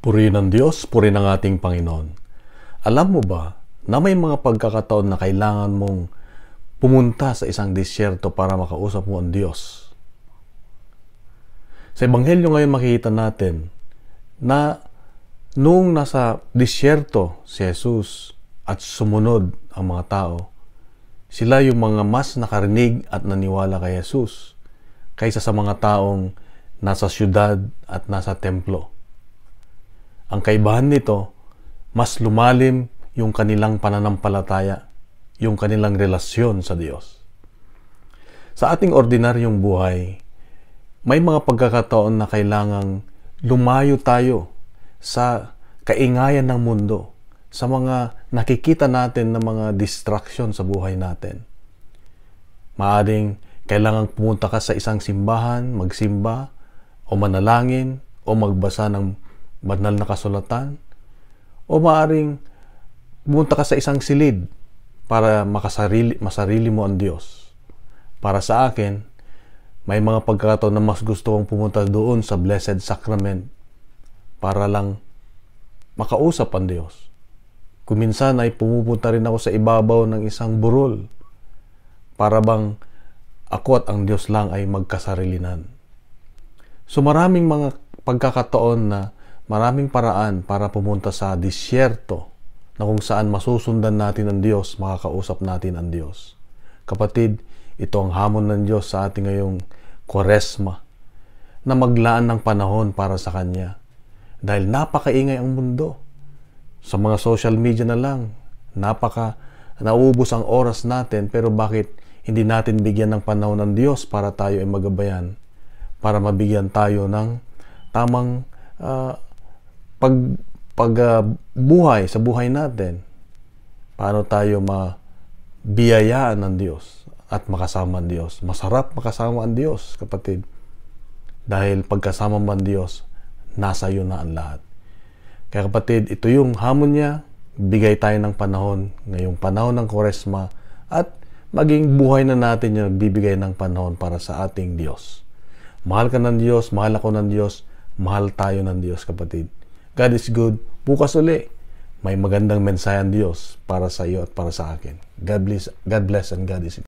Puri ng Diyos, puri ng ating Panginoon. Alam mo ba na may mga pagkakataon na kailangan mong pumunta sa isang disyerto para makausap mo ang Diyos? Sa Ebanghelyo ngayon makikita natin na noong nasa disyerto si Jesus at sumunod ang mga tao, sila yung mga mas nakarinig at naniwala kay Jesus kaysa sa mga taong nasa syudad at nasa templo. Ang kaibahan nito, mas lumalim yung kanilang pananampalataya, yung kanilang relasyon sa Diyos. Sa ating ordinaryong buhay, may mga pagkakataon na kailangang lumayo tayo sa kaingayan ng mundo, sa mga nakikita natin na mga distraction sa buhay natin. Maaring kailangan pumunta ka sa isang simbahan, magsimba, o manalangin, o magbasa ng banal na kasulatan, o maaring pumunta ka sa isang silid para makasarili, masarili mo ang Diyos. Para sa akin, may mga pagkakataon na mas gusto kong pumunta doon sa Blessed Sacrament para lang makausap ang Diyos. Kuminsan ay pumupunta rin ako sa ibabaw ng isang burol para bang ako at ang Diyos lang ay magkasarilinan. So maraming mga pagkakataon na maraming paraan para pumunta sa disyerto na kung saan masusundan natin ang Diyos, makakausap natin ang Diyos. Kapatid, ito ang hamon ng Diyos sa ating ngayong koresma na maglaan ng panahon para sa Kanya. Dahil napakaingay ang mundo. Sa mga social media na lang, napaka naubos ang oras natin pero bakit hindi natin bigyan ng panahon ng Diyos para tayo ay magabayan, para mabigyan tayo ng tamang uh, pag pagbuhay ah, uh, sa buhay natin, paano tayo mabiyayaan ng Diyos at makasama ang Diyos. Masarap makasama ang Diyos, kapatid. Dahil pagkasama mo ang Diyos, nasa iyo na ang lahat. Kaya kapatid, ito yung hamon niya, bigay tayo ng panahon, ngayong panahon ng koresma, at maging buhay na natin yung bibigay ng panahon para sa ating Diyos. Mahal ka ng Diyos, mahal ako ng Diyos, mahal tayo ng Diyos kapatid. God is good. Bukas uli, may magandang mensahe ang Diyos para sa iyo at para sa akin. God bless, God bless and God is